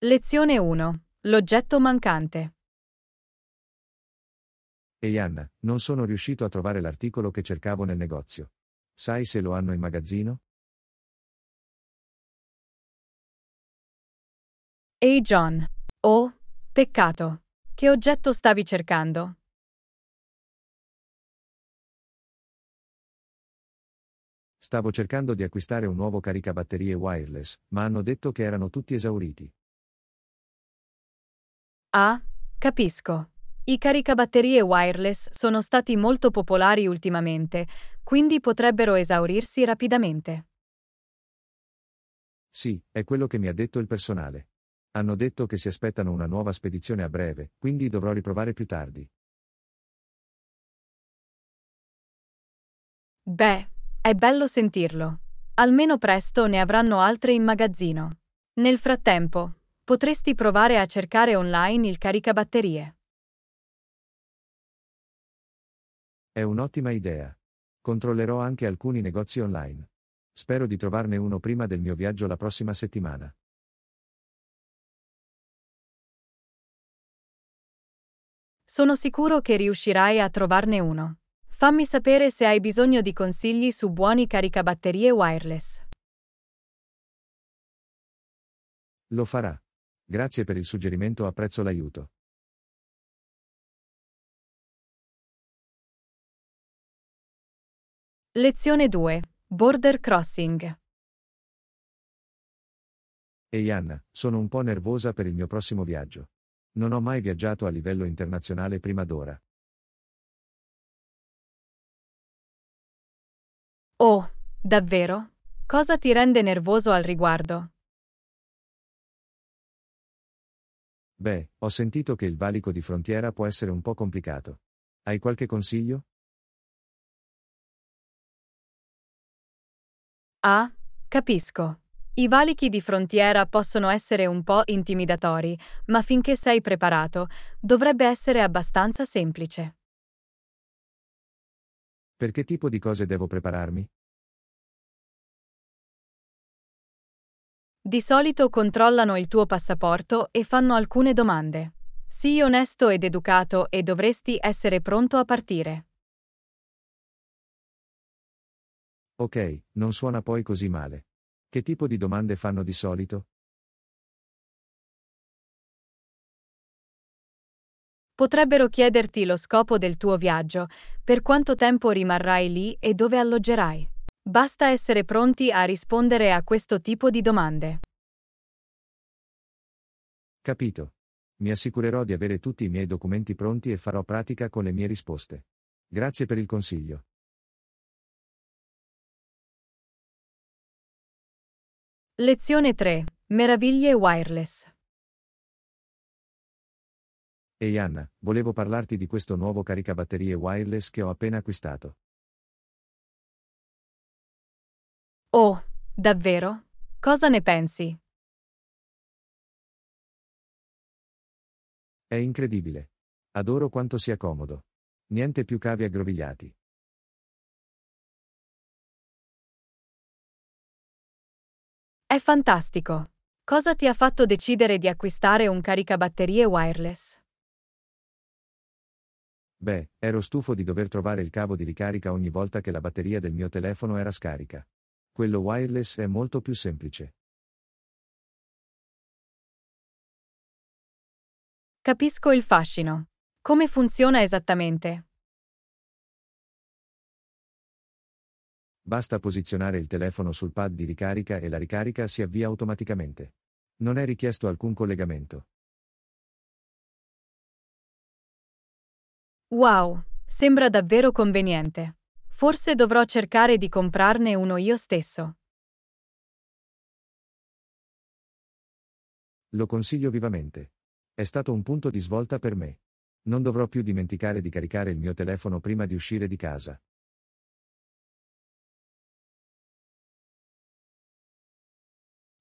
Lezione 1. L'oggetto mancante. Ehi Anna, non sono riuscito a trovare l'articolo che cercavo nel negozio. Sai se lo hanno in magazzino? Ehi John. Oh, peccato. Che oggetto stavi cercando? Stavo cercando di acquistare un nuovo caricabatterie wireless, ma hanno detto che erano tutti esauriti. Ah, capisco. I caricabatterie wireless sono stati molto popolari ultimamente, quindi potrebbero esaurirsi rapidamente. Sì, è quello che mi ha detto il personale. Hanno detto che si aspettano una nuova spedizione a breve, quindi dovrò riprovare più tardi. Beh, è bello sentirlo. Almeno presto ne avranno altre in magazzino. Nel frattempo, potresti provare a cercare online il caricabatterie. È un'ottima idea. Controllerò anche alcuni negozi online. Spero di trovarne uno prima del mio viaggio la prossima settimana. Sono sicuro che riuscirai a trovarne uno. Fammi sapere se hai bisogno di consigli su buoni caricabatterie wireless. Lo farà. Grazie per il suggerimento, apprezzo l'aiuto. Lezione 2. Border Crossing. Ehi Anna, sono un po' nervosa per il mio prossimo viaggio. Non ho mai viaggiato a livello internazionale prima d'ora. Oh, davvero? Cosa ti rende nervoso al riguardo? Beh, ho sentito che il valico di frontiera può essere un po' complicato. Hai qualche consiglio? Ah, capisco. I valichi di frontiera possono essere un po' intimidatori, ma finché sei preparato, dovrebbe essere abbastanza semplice. Per che tipo di cose devo prepararmi? Di solito controllano il tuo passaporto e fanno alcune domande. Sii onesto ed educato e dovresti essere pronto a partire. Ok, non suona poi così male. Che tipo di domande fanno di solito? Potrebbero chiederti lo scopo del tuo viaggio, per quanto tempo rimarrai lì e dove alloggerai. Basta essere pronti a rispondere a questo tipo di domande. Capito. Mi assicurerò di avere tutti i miei documenti pronti e farò pratica con le mie risposte. Grazie per il consiglio. Lezione 3. Meraviglie wireless. Ehi hey Anna, volevo parlarti di questo nuovo caricabatterie wireless che ho appena acquistato. Oh, davvero? Cosa ne pensi? È incredibile. Adoro quanto sia comodo. Niente più cavi aggrovigliati. È fantastico. Cosa ti ha fatto decidere di acquistare un caricabatterie wireless? Beh, ero stufo di dover trovare il cavo di ricarica ogni volta che la batteria del mio telefono era scarica quello wireless è molto più semplice. Capisco il fascino. Come funziona esattamente? Basta posizionare il telefono sul pad di ricarica e la ricarica si avvia automaticamente. Non è richiesto alcun collegamento. Wow, sembra davvero conveniente. Forse dovrò cercare di comprarne uno io stesso. Lo consiglio vivamente. È stato un punto di svolta per me. Non dovrò più dimenticare di caricare il mio telefono prima di uscire di casa.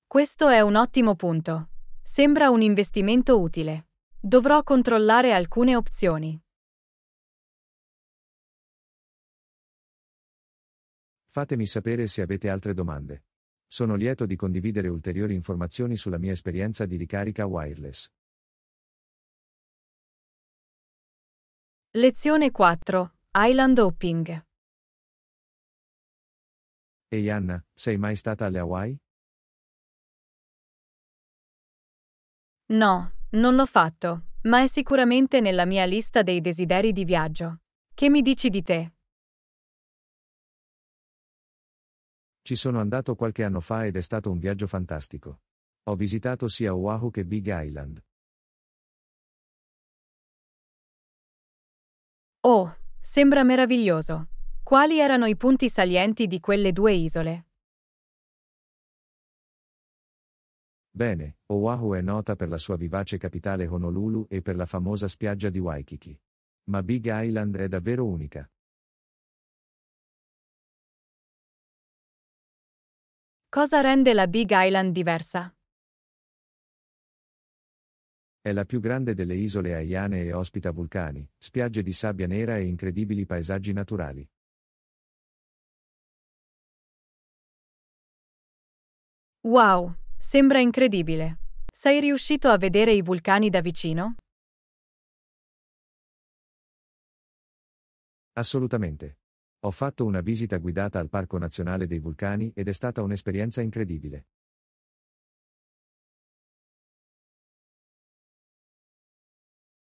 Questo è un ottimo punto. Sembra un investimento utile. Dovrò controllare alcune opzioni. Fatemi sapere se avete altre domande. Sono lieto di condividere ulteriori informazioni sulla mia esperienza di ricarica wireless. Lezione 4. Island Hopping. Ehi Anna, sei mai stata alle Hawaii? No, non l'ho fatto, ma è sicuramente nella mia lista dei desideri di viaggio. Che mi dici di te? Ci sono andato qualche anno fa ed è stato un viaggio fantastico. Ho visitato sia Oahu che Big Island. Oh, sembra meraviglioso. Quali erano i punti salienti di quelle due isole? Bene, Oahu è nota per la sua vivace capitale Honolulu e per la famosa spiaggia di Waikiki. Ma Big Island è davvero unica. Cosa rende la Big Island diversa? È la più grande delle isole Haiane e ospita vulcani, spiagge di sabbia nera e incredibili paesaggi naturali. Wow, sembra incredibile. Sei riuscito a vedere i vulcani da vicino? Assolutamente. Ho fatto una visita guidata al Parco Nazionale dei Vulcani ed è stata un'esperienza incredibile.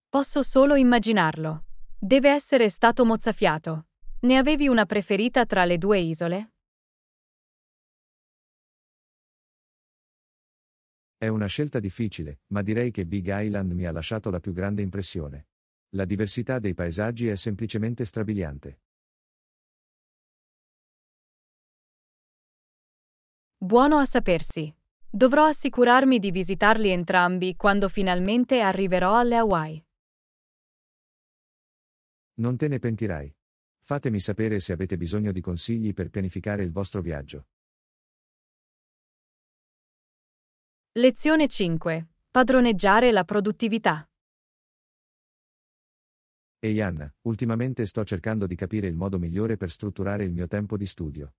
Posso solo immaginarlo. Deve essere stato mozzafiato. Ne avevi una preferita tra le due isole? È una scelta difficile, ma direi che Big Island mi ha lasciato la più grande impressione. La diversità dei paesaggi è semplicemente strabiliante. Buono a sapersi. Dovrò assicurarmi di visitarli entrambi quando finalmente arriverò alle Hawaii. Non te ne pentirai. Fatemi sapere se avete bisogno di consigli per pianificare il vostro viaggio. Lezione 5. Padroneggiare la produttività. Ehi Anna, ultimamente sto cercando di capire il modo migliore per strutturare il mio tempo di studio.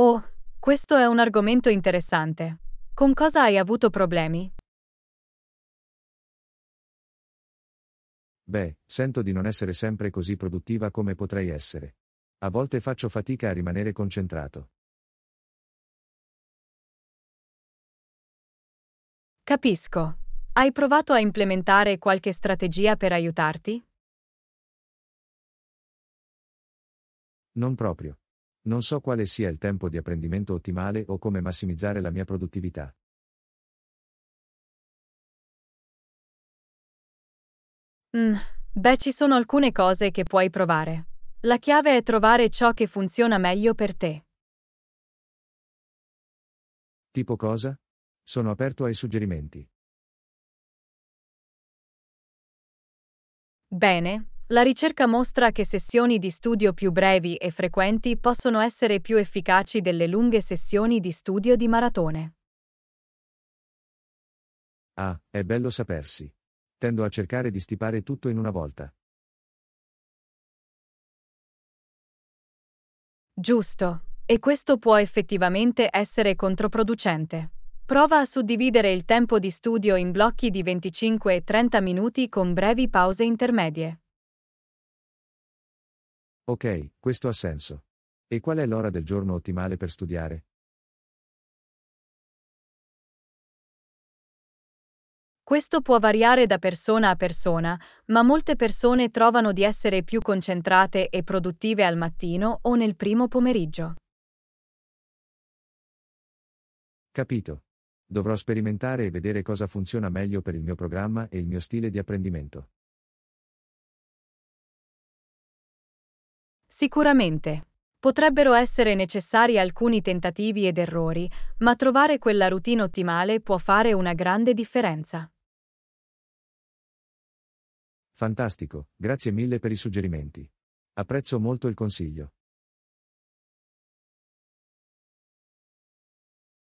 Oh, questo è un argomento interessante. Con cosa hai avuto problemi? Beh, sento di non essere sempre così produttiva come potrei essere. A volte faccio fatica a rimanere concentrato. Capisco. Hai provato a implementare qualche strategia per aiutarti? Non proprio. Non so quale sia il tempo di apprendimento ottimale o come massimizzare la mia produttività. Mm, beh, ci sono alcune cose che puoi provare. La chiave è trovare ciò che funziona meglio per te. Tipo cosa? Sono aperto ai suggerimenti. Bene, la ricerca mostra che sessioni di studio più brevi e frequenti possono essere più efficaci delle lunghe sessioni di studio di maratone. Ah, è bello sapersi. Tendo a cercare di stipare tutto in una volta. Giusto. E questo può effettivamente essere controproducente. Prova a suddividere il tempo di studio in blocchi di 25 e 30 minuti con brevi pause intermedie. Ok, questo ha senso. E qual è l'ora del giorno ottimale per studiare? Questo può variare da persona a persona, ma molte persone trovano di essere più concentrate e produttive al mattino o nel primo pomeriggio. Capito. Dovrò sperimentare e vedere cosa funziona meglio per il mio programma e il mio stile di apprendimento. Sicuramente. Potrebbero essere necessari alcuni tentativi ed errori, ma trovare quella routine ottimale può fare una grande differenza. Fantastico, grazie mille per i suggerimenti. Apprezzo molto il consiglio.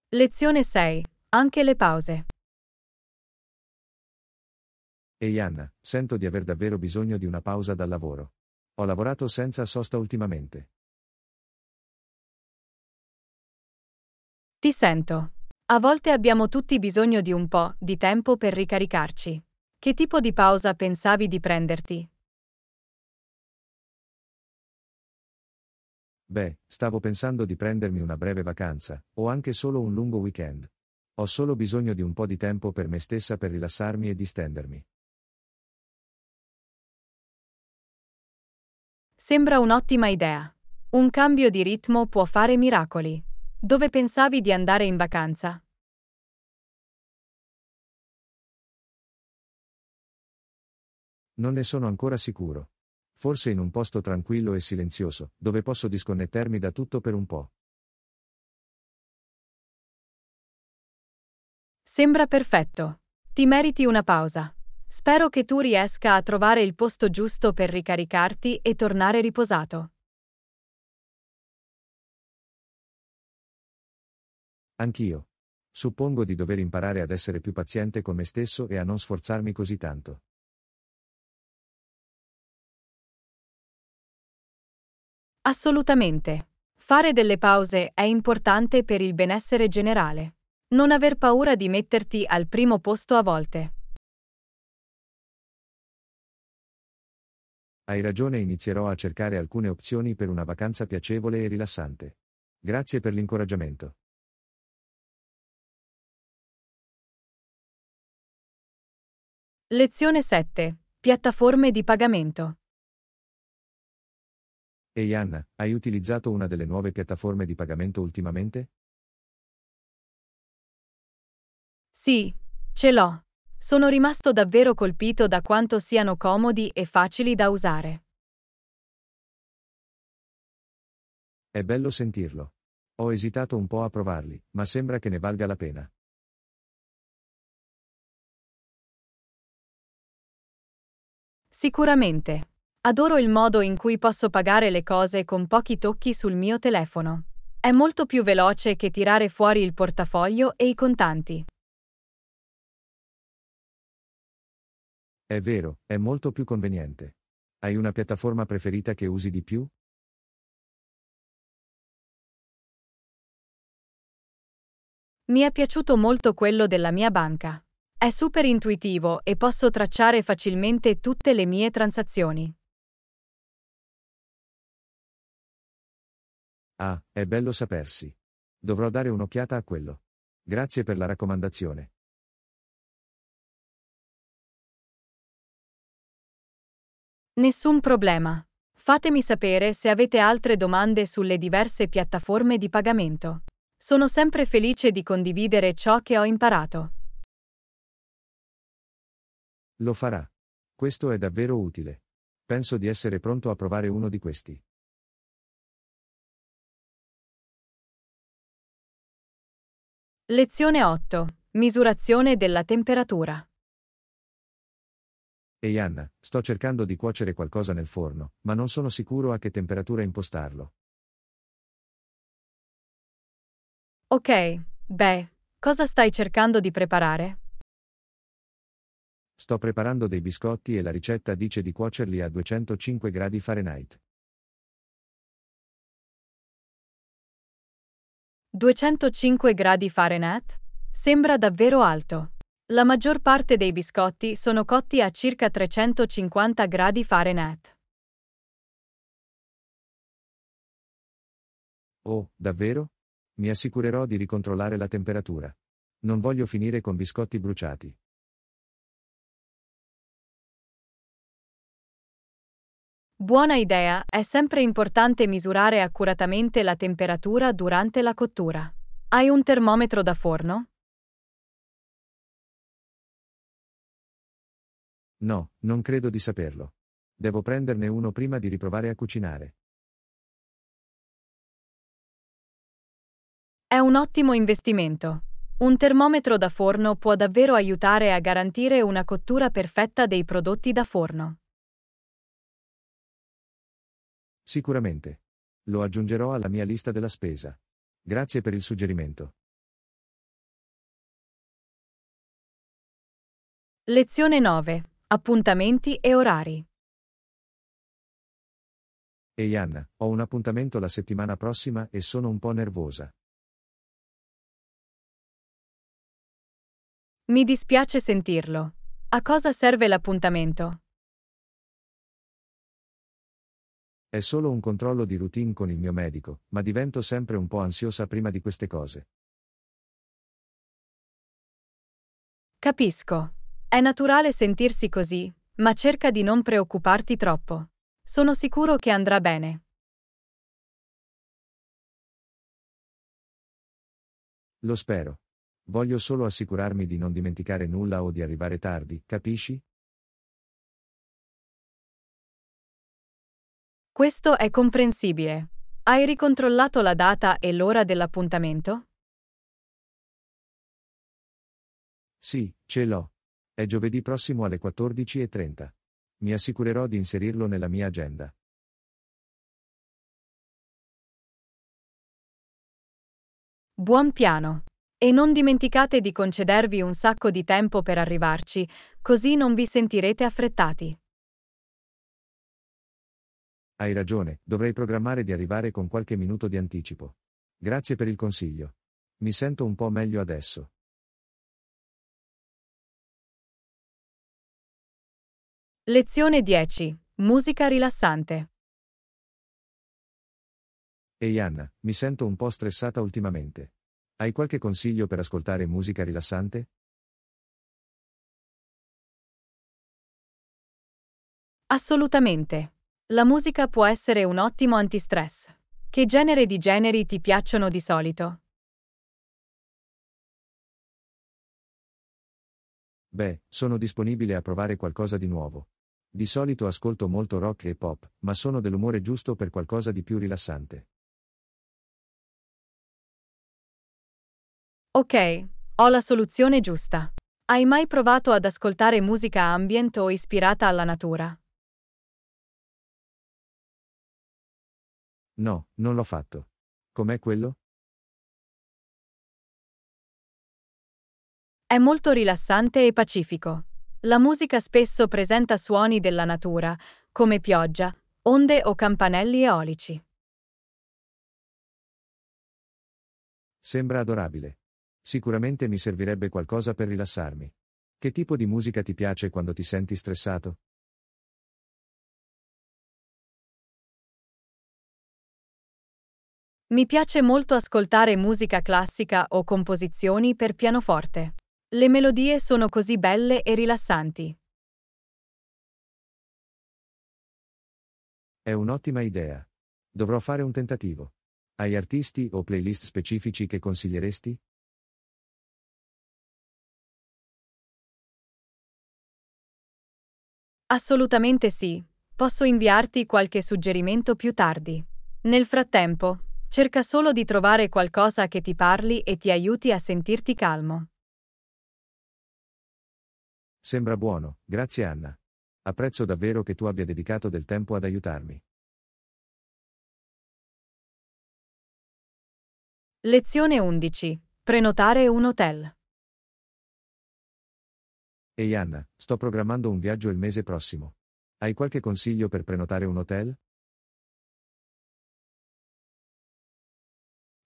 Lezione 6. Anche le pause. Ehi Anna, sento di aver davvero bisogno di una pausa dal lavoro. Ho lavorato senza sosta ultimamente. Ti sento. A volte abbiamo tutti bisogno di un po' di tempo per ricaricarci. Che tipo di pausa pensavi di prenderti? Beh, stavo pensando di prendermi una breve vacanza, o anche solo un lungo weekend. Ho solo bisogno di un po' di tempo per me stessa per rilassarmi e distendermi. Sembra un'ottima idea. Un cambio di ritmo può fare miracoli. Dove pensavi di andare in vacanza? Non ne sono ancora sicuro. Forse in un posto tranquillo e silenzioso, dove posso disconnettermi da tutto per un po'. Sembra perfetto. Ti meriti una pausa. Spero che tu riesca a trovare il posto giusto per ricaricarti e tornare riposato. Anch'io. Suppongo di dover imparare ad essere più paziente con me stesso e a non sforzarmi così tanto. Assolutamente. Fare delle pause è importante per il benessere generale. Non aver paura di metterti al primo posto a volte. Hai ragione inizierò a cercare alcune opzioni per una vacanza piacevole e rilassante. Grazie per l'incoraggiamento. Lezione 7. Piattaforme di pagamento. Ehi Anna, hai utilizzato una delle nuove piattaforme di pagamento ultimamente? Sì, ce l'ho. Sono rimasto davvero colpito da quanto siano comodi e facili da usare. È bello sentirlo. Ho esitato un po' a provarli, ma sembra che ne valga la pena. Sicuramente. Adoro il modo in cui posso pagare le cose con pochi tocchi sul mio telefono. È molto più veloce che tirare fuori il portafoglio e i contanti. È vero, è molto più conveniente. Hai una piattaforma preferita che usi di più? Mi è piaciuto molto quello della mia banca. È super intuitivo e posso tracciare facilmente tutte le mie transazioni. Ah, è bello sapersi. Dovrò dare un'occhiata a quello. Grazie per la raccomandazione. Nessun problema. Fatemi sapere se avete altre domande sulle diverse piattaforme di pagamento. Sono sempre felice di condividere ciò che ho imparato. Lo farà. Questo è davvero utile. Penso di essere pronto a provare uno di questi. Lezione 8. Misurazione della temperatura. Ehi Anna, sto cercando di cuocere qualcosa nel forno, ma non sono sicuro a che temperatura impostarlo. Ok, beh, cosa stai cercando di preparare? Sto preparando dei biscotti e la ricetta dice di cuocerli a 205 gradi Fahrenheit. 205 gradi Fahrenheit? Sembra davvero alto. La maggior parte dei biscotti sono cotti a circa 350 gradi Fahrenheit. Oh, davvero? Mi assicurerò di ricontrollare la temperatura. Non voglio finire con biscotti bruciati. Buona idea, è sempre importante misurare accuratamente la temperatura durante la cottura. Hai un termometro da forno? No, non credo di saperlo. Devo prenderne uno prima di riprovare a cucinare. È un ottimo investimento. Un termometro da forno può davvero aiutare a garantire una cottura perfetta dei prodotti da forno. Sicuramente. Lo aggiungerò alla mia lista della spesa. Grazie per il suggerimento. Lezione 9. Appuntamenti e orari. Ehi Anna, ho un appuntamento la settimana prossima e sono un po' nervosa. Mi dispiace sentirlo. A cosa serve l'appuntamento? È solo un controllo di routine con il mio medico, ma divento sempre un po' ansiosa prima di queste cose. Capisco. È naturale sentirsi così, ma cerca di non preoccuparti troppo. Sono sicuro che andrà bene. Lo spero. Voglio solo assicurarmi di non dimenticare nulla o di arrivare tardi, capisci? Questo è comprensibile. Hai ricontrollato la data e l'ora dell'appuntamento? Sì, ce l'ho. È giovedì prossimo alle 14.30. Mi assicurerò di inserirlo nella mia agenda. Buon piano! E non dimenticate di concedervi un sacco di tempo per arrivarci, così non vi sentirete affrettati. Hai ragione, dovrei programmare di arrivare con qualche minuto di anticipo. Grazie per il consiglio. Mi sento un po' meglio adesso. Lezione 10. Musica rilassante. Ehi hey Anna, mi sento un po' stressata ultimamente. Hai qualche consiglio per ascoltare musica rilassante? Assolutamente. La musica può essere un ottimo antistress. Che genere di generi ti piacciono di solito? Beh, sono disponibile a provare qualcosa di nuovo. Di solito ascolto molto rock e pop, ma sono dell'umore giusto per qualcosa di più rilassante. Ok, ho la soluzione giusta. Hai mai provato ad ascoltare musica ambient o ispirata alla natura? No, non l'ho fatto. Com'è quello? È molto rilassante e pacifico. La musica spesso presenta suoni della natura, come pioggia, onde o campanelli eolici. Sembra adorabile. Sicuramente mi servirebbe qualcosa per rilassarmi. Che tipo di musica ti piace quando ti senti stressato? Mi piace molto ascoltare musica classica o composizioni per pianoforte. Le melodie sono così belle e rilassanti. È un'ottima idea. Dovrò fare un tentativo. Hai artisti o playlist specifici che consiglieresti? Assolutamente sì. Posso inviarti qualche suggerimento più tardi. Nel frattempo, cerca solo di trovare qualcosa che ti parli e ti aiuti a sentirti calmo. Sembra buono, grazie Anna. Apprezzo davvero che tu abbia dedicato del tempo ad aiutarmi. Lezione 11. Prenotare un hotel. Ehi Anna, sto programmando un viaggio il mese prossimo. Hai qualche consiglio per prenotare un hotel?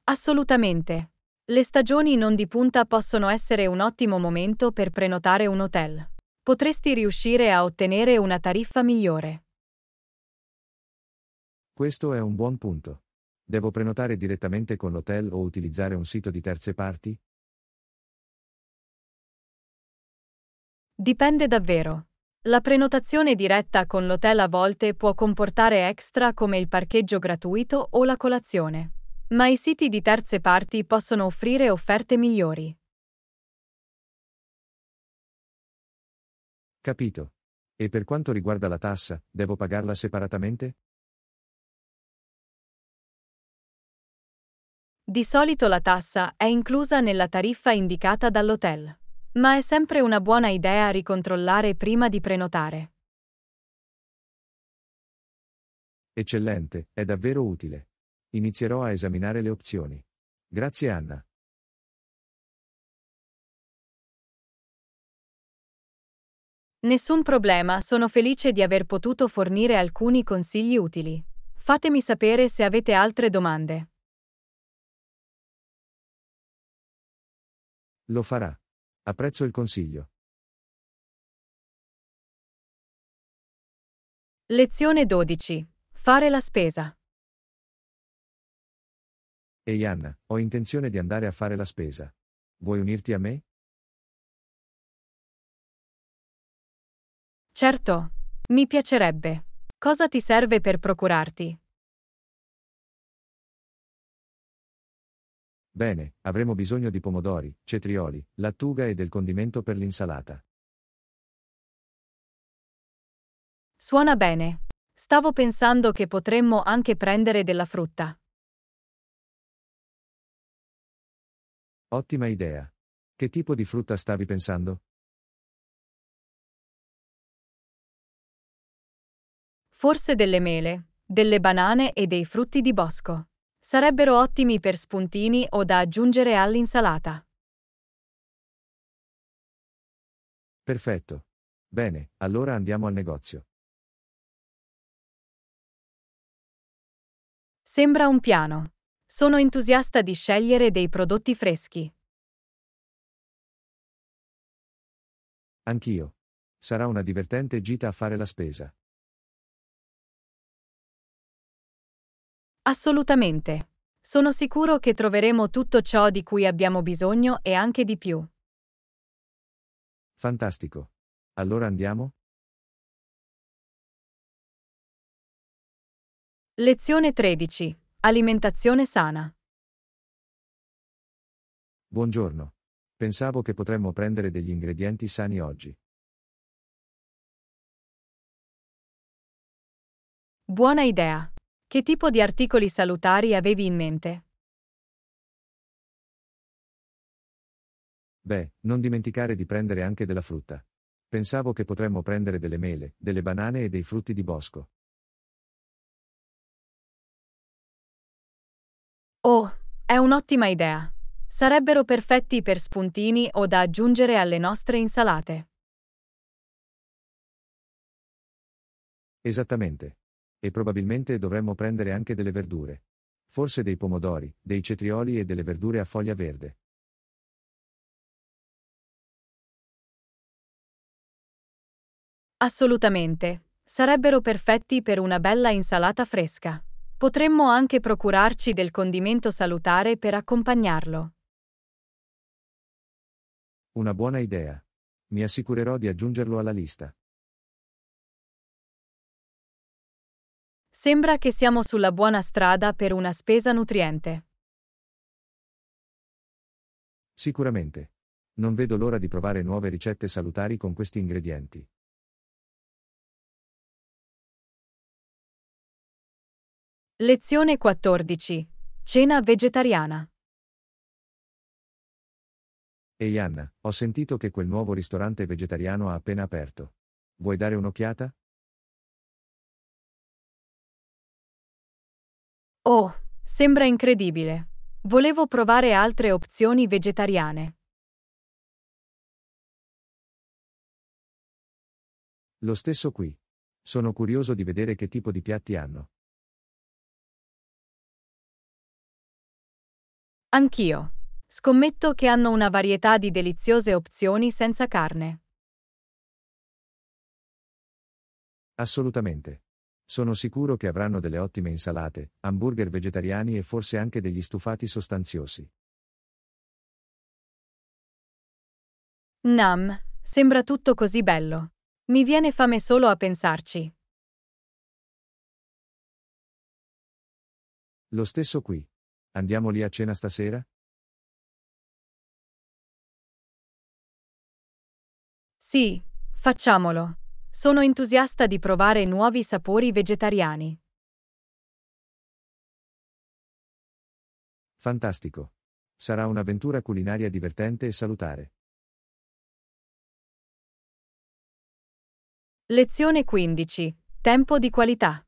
Assolutamente. Le stagioni non di punta possono essere un ottimo momento per prenotare un hotel. Potresti riuscire a ottenere una tariffa migliore. Questo è un buon punto. Devo prenotare direttamente con l'hotel o utilizzare un sito di terze parti? Dipende davvero. La prenotazione diretta con l'hotel a volte può comportare extra come il parcheggio gratuito o la colazione. Ma i siti di terze parti possono offrire offerte migliori. Capito. E per quanto riguarda la tassa, devo pagarla separatamente? Di solito la tassa è inclusa nella tariffa indicata dall'hotel, ma è sempre una buona idea ricontrollare prima di prenotare. Eccellente, è davvero utile. Inizierò a esaminare le opzioni. Grazie Anna. Nessun problema, sono felice di aver potuto fornire alcuni consigli utili. Fatemi sapere se avete altre domande. Lo farà. Apprezzo il consiglio. Lezione 12. Fare la spesa. Ehi Anna, ho intenzione di andare a fare la spesa. Vuoi unirti a me? Certo, mi piacerebbe. Cosa ti serve per procurarti? Bene, avremo bisogno di pomodori, cetrioli, lattuga e del condimento per l'insalata. Suona bene. Stavo pensando che potremmo anche prendere della frutta. Ottima idea. Che tipo di frutta stavi pensando? Forse delle mele, delle banane e dei frutti di bosco. Sarebbero ottimi per spuntini o da aggiungere all'insalata. Perfetto. Bene, allora andiamo al negozio. Sembra un piano. Sono entusiasta di scegliere dei prodotti freschi. Anch'io. Sarà una divertente gita a fare la spesa. Assolutamente. Sono sicuro che troveremo tutto ciò di cui abbiamo bisogno e anche di più. Fantastico. Allora andiamo? Lezione 13. Alimentazione sana. Buongiorno. Pensavo che potremmo prendere degli ingredienti sani oggi. Buona idea. Che tipo di articoli salutari avevi in mente? Beh, non dimenticare di prendere anche della frutta. Pensavo che potremmo prendere delle mele, delle banane e dei frutti di bosco. Oh, è un'ottima idea. Sarebbero perfetti per spuntini o da aggiungere alle nostre insalate. Esattamente. E probabilmente dovremmo prendere anche delle verdure. Forse dei pomodori, dei cetrioli e delle verdure a foglia verde. Assolutamente. Sarebbero perfetti per una bella insalata fresca. Potremmo anche procurarci del condimento salutare per accompagnarlo. Una buona idea. Mi assicurerò di aggiungerlo alla lista. Sembra che siamo sulla buona strada per una spesa nutriente. Sicuramente. Non vedo l'ora di provare nuove ricette salutari con questi ingredienti. Lezione 14. Cena vegetariana. Ehi Anna, ho sentito che quel nuovo ristorante vegetariano ha appena aperto. Vuoi dare un'occhiata? Oh, sembra incredibile. Volevo provare altre opzioni vegetariane. Lo stesso qui. Sono curioso di vedere che tipo di piatti hanno. Anch'io. Scommetto che hanno una varietà di deliziose opzioni senza carne. Assolutamente. Sono sicuro che avranno delle ottime insalate, hamburger vegetariani e forse anche degli stufati sostanziosi. Nam, sembra tutto così bello. Mi viene fame solo a pensarci. Lo stesso qui. Andiamo lì a cena stasera? Sì, facciamolo. Sono entusiasta di provare nuovi sapori vegetariani. Fantastico. Sarà un'avventura culinaria divertente e salutare. Lezione 15. Tempo di qualità.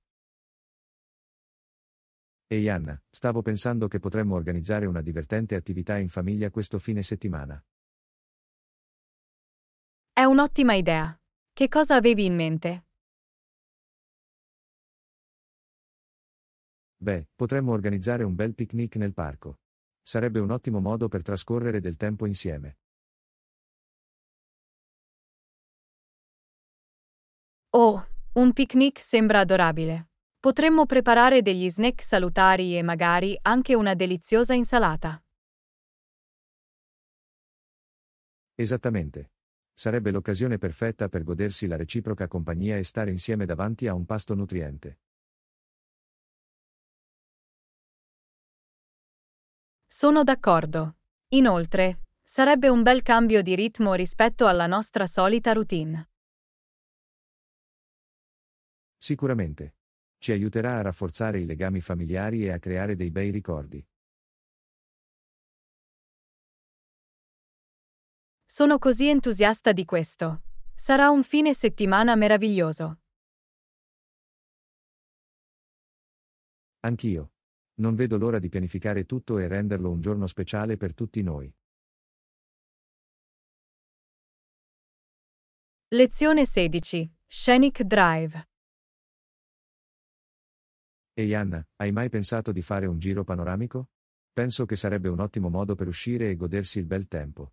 Ehi Anna, stavo pensando che potremmo organizzare una divertente attività in famiglia questo fine settimana. È un'ottima idea. Che cosa avevi in mente? Beh, potremmo organizzare un bel picnic nel parco. Sarebbe un ottimo modo per trascorrere del tempo insieme. Oh, un picnic sembra adorabile. Potremmo preparare degli snack salutari e magari anche una deliziosa insalata. Esattamente. Sarebbe l'occasione perfetta per godersi la reciproca compagnia e stare insieme davanti a un pasto nutriente. Sono d'accordo. Inoltre, sarebbe un bel cambio di ritmo rispetto alla nostra solita routine. Sicuramente ci aiuterà a rafforzare i legami familiari e a creare dei bei ricordi. Sono così entusiasta di questo. Sarà un fine settimana meraviglioso. Anch'io. Non vedo l'ora di pianificare tutto e renderlo un giorno speciale per tutti noi. Lezione 16. Scenic Drive. Ehi Anna, hai mai pensato di fare un giro panoramico? Penso che sarebbe un ottimo modo per uscire e godersi il bel tempo.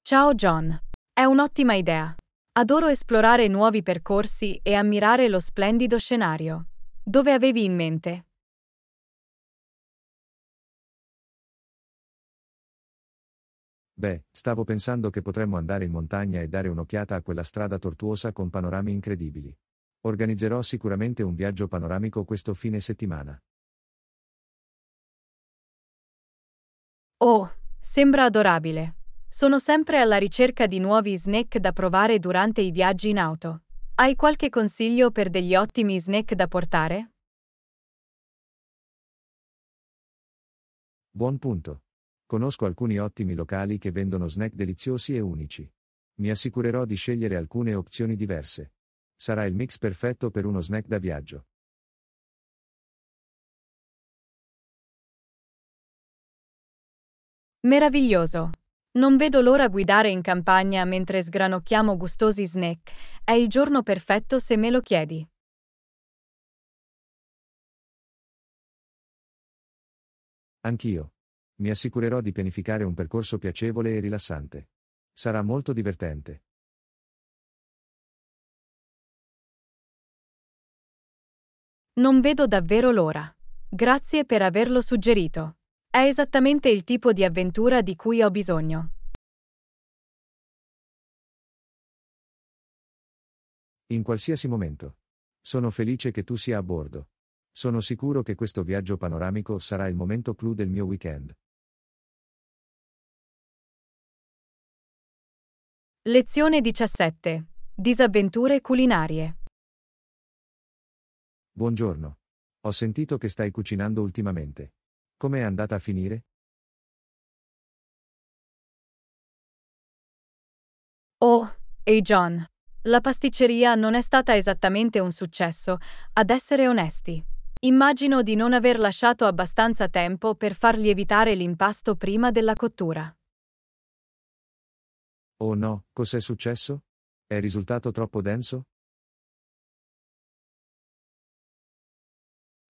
Ciao John. È un'ottima idea. Adoro esplorare nuovi percorsi e ammirare lo splendido scenario. Dove avevi in mente? Beh, stavo pensando che potremmo andare in montagna e dare un'occhiata a quella strada tortuosa con panorami incredibili. Organizzerò sicuramente un viaggio panoramico questo fine settimana. Oh, sembra adorabile. Sono sempre alla ricerca di nuovi snack da provare durante i viaggi in auto. Hai qualche consiglio per degli ottimi snack da portare? Buon punto. Conosco alcuni ottimi locali che vendono snack deliziosi e unici. Mi assicurerò di scegliere alcune opzioni diverse. Sarà il mix perfetto per uno snack da viaggio. Meraviglioso! Non vedo l'ora guidare in campagna mentre sgranocchiamo gustosi snack. È il giorno perfetto se me lo chiedi. Anch'io mi assicurerò di pianificare un percorso piacevole e rilassante. Sarà molto divertente. Non vedo davvero l'ora. Grazie per averlo suggerito. È esattamente il tipo di avventura di cui ho bisogno. In qualsiasi momento. Sono felice che tu sia a bordo. Sono sicuro che questo viaggio panoramico sarà il momento clou del mio weekend. Lezione 17. Disavventure culinarie. Buongiorno. Ho sentito che stai cucinando ultimamente. Come è andata a finire? Oh, ehi John. La pasticceria non è stata esattamente un successo, ad essere onesti. Immagino di non aver lasciato abbastanza tempo per far lievitare l'impasto prima della cottura. Oh no, cos'è successo? È risultato troppo denso?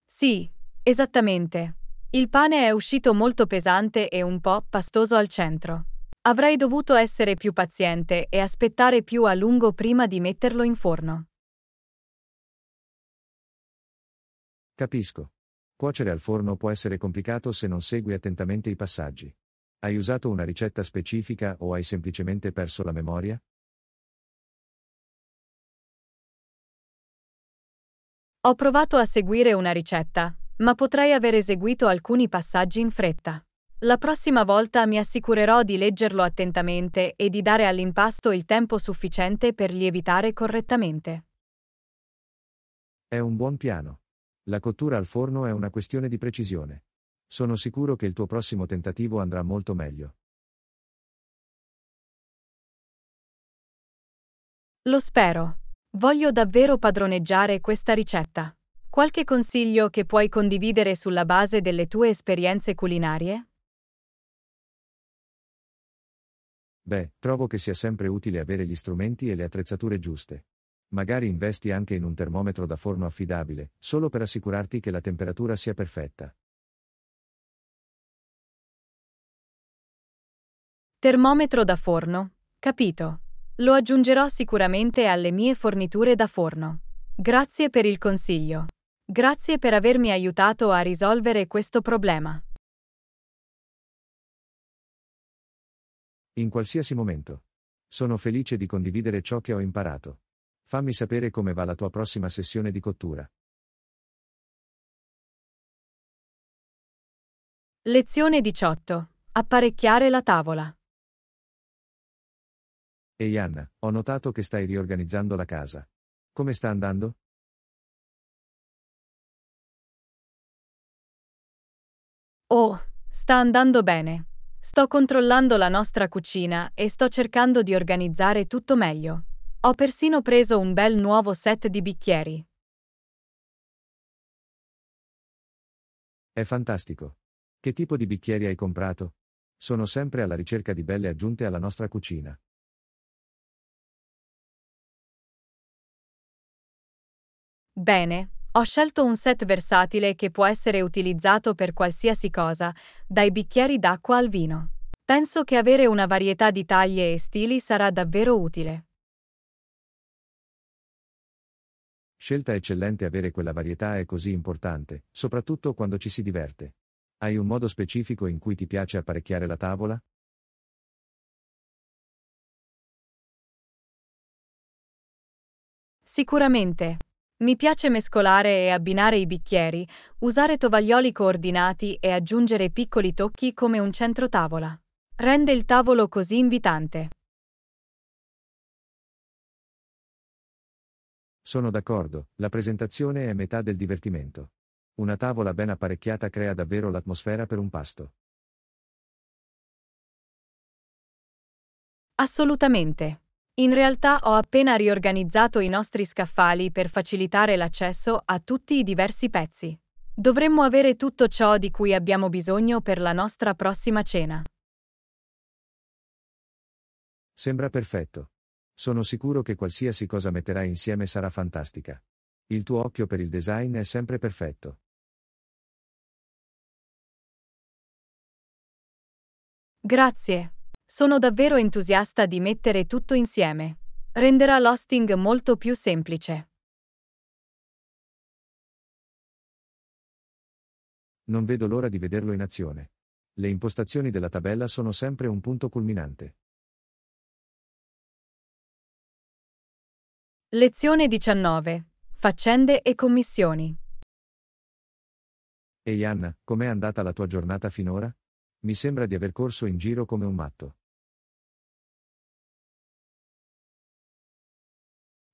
Sì, esattamente. Il pane è uscito molto pesante e un po' pastoso al centro. Avrei dovuto essere più paziente e aspettare più a lungo prima di metterlo in forno. Capisco. Cuocere al forno può essere complicato se non segui attentamente i passaggi. Hai usato una ricetta specifica o hai semplicemente perso la memoria? Ho provato a seguire una ricetta, ma potrei aver eseguito alcuni passaggi in fretta. La prossima volta mi assicurerò di leggerlo attentamente e di dare all'impasto il tempo sufficiente per lievitare correttamente. È un buon piano. La cottura al forno è una questione di precisione. Sono sicuro che il tuo prossimo tentativo andrà molto meglio. Lo spero. Voglio davvero padroneggiare questa ricetta. Qualche consiglio che puoi condividere sulla base delle tue esperienze culinarie? Beh, trovo che sia sempre utile avere gli strumenti e le attrezzature giuste. Magari investi anche in un termometro da forno affidabile, solo per assicurarti che la temperatura sia perfetta. Termometro da forno. Capito. Lo aggiungerò sicuramente alle mie forniture da forno. Grazie per il consiglio. Grazie per avermi aiutato a risolvere questo problema. In qualsiasi momento. Sono felice di condividere ciò che ho imparato. Fammi sapere come va la tua prossima sessione di cottura. Lezione 18. Apparecchiare la tavola. Ehi Anna, ho notato che stai riorganizzando la casa. Come sta andando? Oh, sta andando bene. Sto controllando la nostra cucina e sto cercando di organizzare tutto meglio. Ho persino preso un bel nuovo set di bicchieri. È fantastico. Che tipo di bicchieri hai comprato? Sono sempre alla ricerca di belle aggiunte alla nostra cucina. Bene, ho scelto un set versatile che può essere utilizzato per qualsiasi cosa, dai bicchieri d'acqua al vino. Penso che avere una varietà di taglie e stili sarà davvero utile. Scelta eccellente avere quella varietà è così importante, soprattutto quando ci si diverte. Hai un modo specifico in cui ti piace apparecchiare la tavola? Sicuramente, mi piace mescolare e abbinare i bicchieri, usare tovaglioli coordinati e aggiungere piccoli tocchi come un centro tavola. Rende il tavolo così invitante. Sono d'accordo, la presentazione è metà del divertimento. Una tavola ben apparecchiata crea davvero l'atmosfera per un pasto. Assolutamente. In realtà ho appena riorganizzato i nostri scaffali per facilitare l'accesso a tutti i diversi pezzi. Dovremmo avere tutto ciò di cui abbiamo bisogno per la nostra prossima cena. Sembra perfetto. Sono sicuro che qualsiasi cosa metterai insieme sarà fantastica. Il tuo occhio per il design è sempre perfetto. Grazie. Sono davvero entusiasta di mettere tutto insieme. Renderà l'hosting molto più semplice. Non vedo l'ora di vederlo in azione. Le impostazioni della tabella sono sempre un punto culminante. Lezione 19. Faccende e commissioni. Ehi Anna, com'è andata la tua giornata finora? Mi sembra di aver corso in giro come un matto.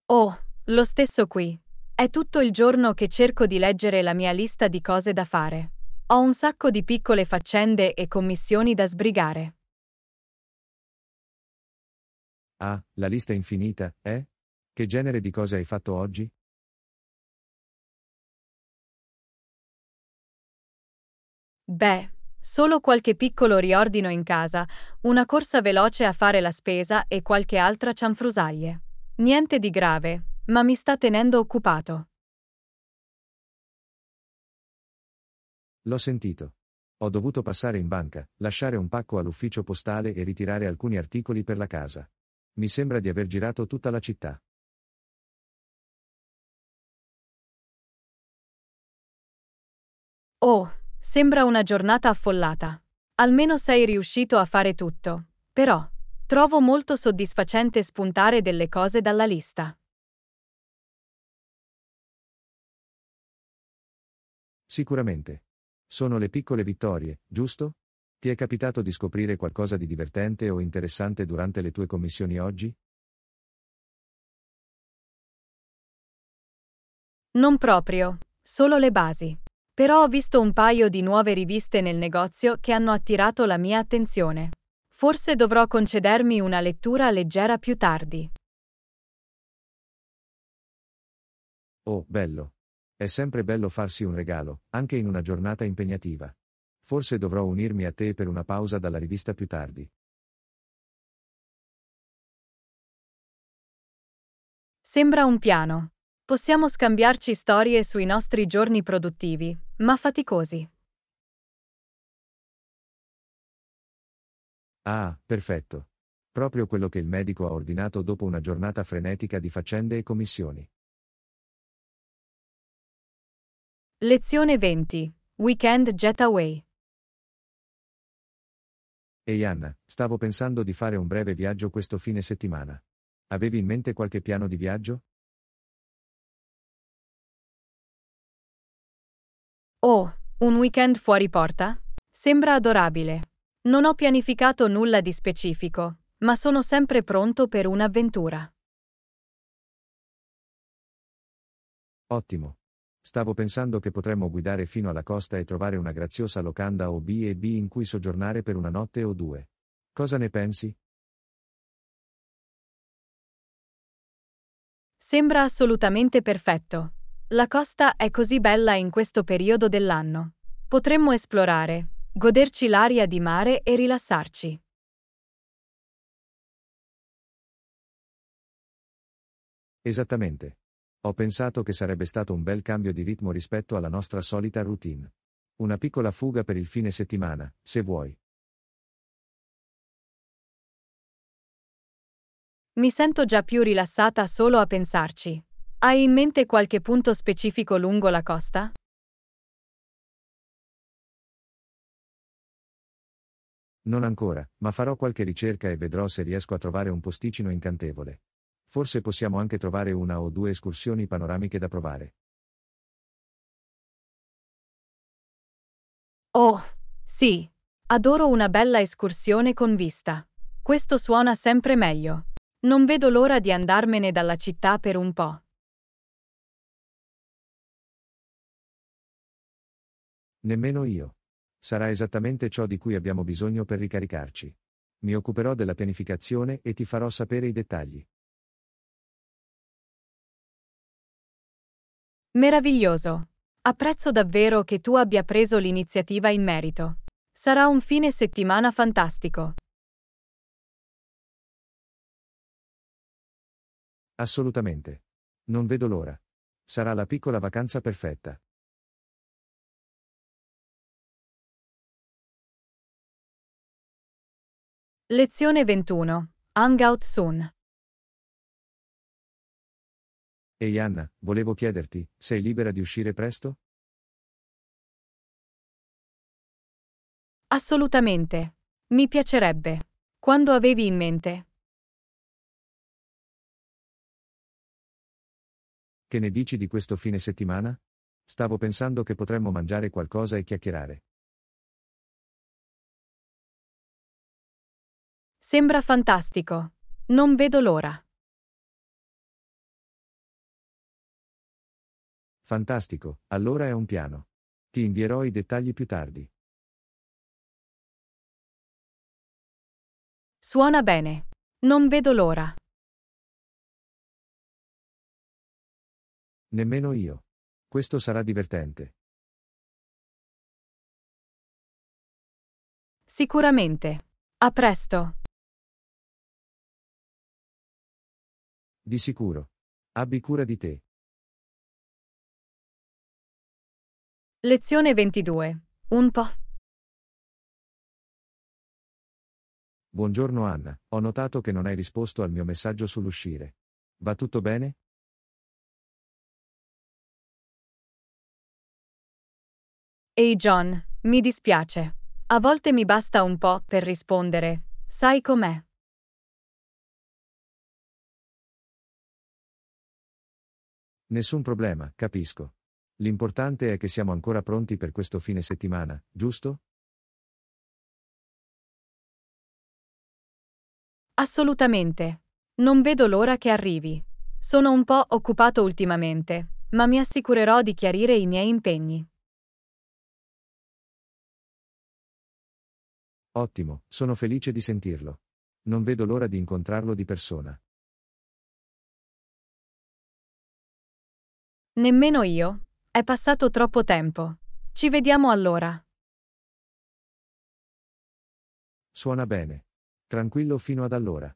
Oh, lo stesso qui. È tutto il giorno che cerco di leggere la mia lista di cose da fare. Ho un sacco di piccole faccende e commissioni da sbrigare. Ah, la lista è infinita, eh? Che genere di cose hai fatto oggi? Beh, solo qualche piccolo riordino in casa, una corsa veloce a fare la spesa e qualche altra cianfrusaglie. Niente di grave, ma mi sta tenendo occupato. L'ho sentito. Ho dovuto passare in banca, lasciare un pacco all'ufficio postale e ritirare alcuni articoli per la casa. Mi sembra di aver girato tutta la città. Oh, sembra una giornata affollata. Almeno sei riuscito a fare tutto. Però, Trovo molto soddisfacente spuntare delle cose dalla lista. Sicuramente. Sono le piccole vittorie, giusto? Ti è capitato di scoprire qualcosa di divertente o interessante durante le tue commissioni oggi? Non proprio, solo le basi. Però ho visto un paio di nuove riviste nel negozio che hanno attirato la mia attenzione. Forse dovrò concedermi una lettura leggera più tardi. Oh, bello. È sempre bello farsi un regalo, anche in una giornata impegnativa. Forse dovrò unirmi a te per una pausa dalla rivista più tardi. Sembra un piano. Possiamo scambiarci storie sui nostri giorni produttivi, ma faticosi. Ah, perfetto. Proprio quello che il medico ha ordinato dopo una giornata frenetica di faccende e commissioni. Lezione 20. Weekend Jetaway. Ehi Anna, stavo pensando di fare un breve viaggio questo fine settimana. Avevi in mente qualche piano di viaggio? Oh, un weekend fuori porta? Sembra adorabile. Non ho pianificato nulla di specifico, ma sono sempre pronto per un'avventura. Ottimo. Stavo pensando che potremmo guidare fino alla costa e trovare una graziosa locanda o B&B in cui soggiornare per una notte o due. Cosa ne pensi? Sembra assolutamente perfetto. La costa è così bella in questo periodo dell'anno. Potremmo esplorare, goderci l'aria di mare e rilassarci. Esattamente. Ho pensato che sarebbe stato un bel cambio di ritmo rispetto alla nostra solita routine. Una piccola fuga per il fine settimana, se vuoi. Mi sento già più rilassata solo a pensarci. Hai in mente qualche punto specifico lungo la costa? Non ancora, ma farò qualche ricerca e vedrò se riesco a trovare un posticino incantevole. Forse possiamo anche trovare una o due escursioni panoramiche da provare. Oh, sì, adoro una bella escursione con vista. Questo suona sempre meglio. Non vedo l'ora di andarmene dalla città per un po'. Nemmeno io. Sarà esattamente ciò di cui abbiamo bisogno per ricaricarci. Mi occuperò della pianificazione e ti farò sapere i dettagli. Meraviglioso. Apprezzo davvero che tu abbia preso l'iniziativa in merito. Sarà un fine settimana fantastico. Assolutamente. Non vedo l'ora. Sarà la piccola vacanza perfetta. Lezione 21. Hangout Soon. Ehi Anna, volevo chiederti, sei libera di uscire presto? Assolutamente. Mi piacerebbe. Quando avevi in mente? Che ne dici di questo fine settimana? Stavo pensando che potremmo mangiare qualcosa e chiacchierare. Sembra fantastico. Non vedo l'ora. Fantastico, allora è un piano. Ti invierò i dettagli più tardi. Suona bene. Non vedo l'ora. Nemmeno io. Questo sarà divertente. Sicuramente. A presto. Di sicuro. Abbi cura di te. Lezione 22. Un po'. Buongiorno Anna, ho notato che non hai risposto al mio messaggio sull'uscire. Va tutto bene? Ehi hey John, mi dispiace. A volte mi basta un po' per rispondere. Sai com'è? Nessun problema, capisco. L'importante è che siamo ancora pronti per questo fine settimana, giusto? Assolutamente. Non vedo l'ora che arrivi. Sono un po' occupato ultimamente, ma mi assicurerò di chiarire i miei impegni. Ottimo, sono felice di sentirlo. Non vedo l'ora di incontrarlo di persona. Nemmeno io. È passato troppo tempo. Ci vediamo allora. Suona bene. Tranquillo fino ad allora.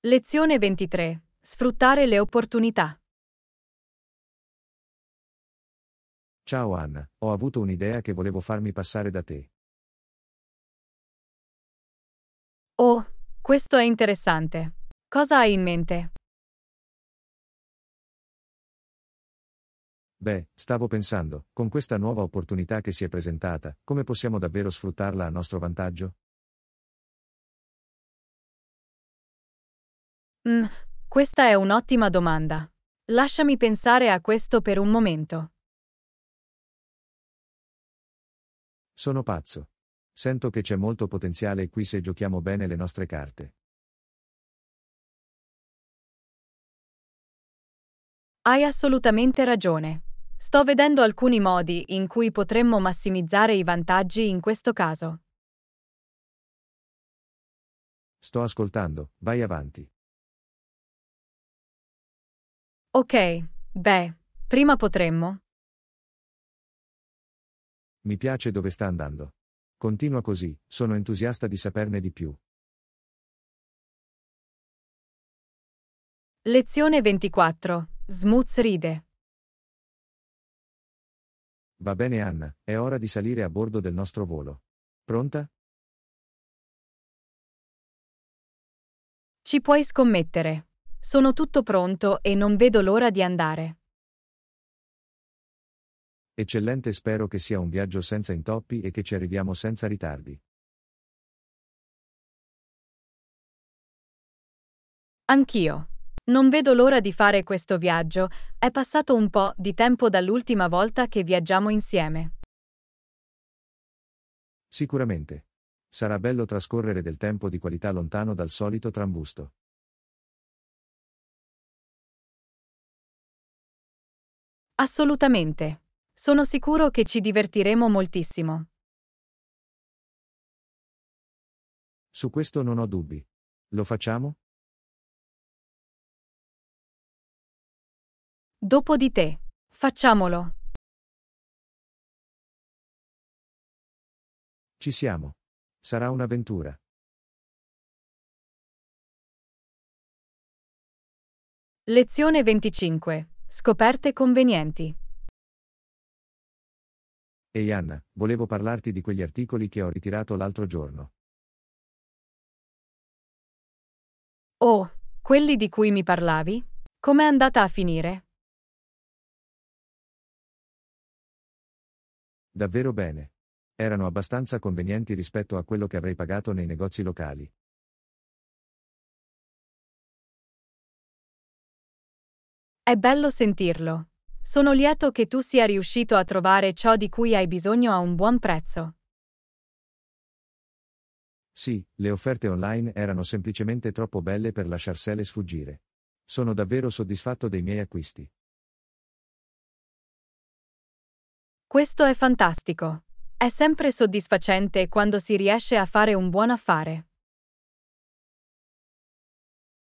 Lezione 23. Sfruttare le opportunità. Ciao Anna, ho avuto un'idea che volevo farmi passare da te. Oh, questo è interessante. Cosa hai in mente? Beh, stavo pensando, con questa nuova opportunità che si è presentata, come possiamo davvero sfruttarla a nostro vantaggio? Mm, questa è un'ottima domanda. Lasciami pensare a questo per un momento. Sono pazzo. Sento che c'è molto potenziale qui se giochiamo bene le nostre carte. Hai assolutamente ragione. Sto vedendo alcuni modi in cui potremmo massimizzare i vantaggi in questo caso. Sto ascoltando, vai avanti. Ok, beh, prima potremmo. Mi piace dove sta andando. Continua così, sono entusiasta di saperne di più. Lezione 24. Smooth ride. Va bene Anna, è ora di salire a bordo del nostro volo. Pronta? Ci puoi scommettere. Sono tutto pronto e non vedo l'ora di andare. Eccellente, spero che sia un viaggio senza intoppi e che ci arriviamo senza ritardi. Anch'io. Non vedo l'ora di fare questo viaggio, è passato un po' di tempo dall'ultima volta che viaggiamo insieme. Sicuramente. Sarà bello trascorrere del tempo di qualità lontano dal solito trambusto. Assolutamente. Sono sicuro che ci divertiremo moltissimo. Su questo non ho dubbi. Lo facciamo? Dopo di te. Facciamolo. Ci siamo. Sarà un'avventura. Lezione 25. Scoperte convenienti. Ehi Anna, volevo parlarti di quegli articoli che ho ritirato l'altro giorno. Oh, quelli di cui mi parlavi? Com'è andata a finire? Davvero bene. Erano abbastanza convenienti rispetto a quello che avrei pagato nei negozi locali. È bello sentirlo. Sono lieto che tu sia riuscito a trovare ciò di cui hai bisogno a un buon prezzo. Sì, le offerte online erano semplicemente troppo belle per lasciarsele sfuggire. Sono davvero soddisfatto dei miei acquisti. Questo è fantastico. È sempre soddisfacente quando si riesce a fare un buon affare.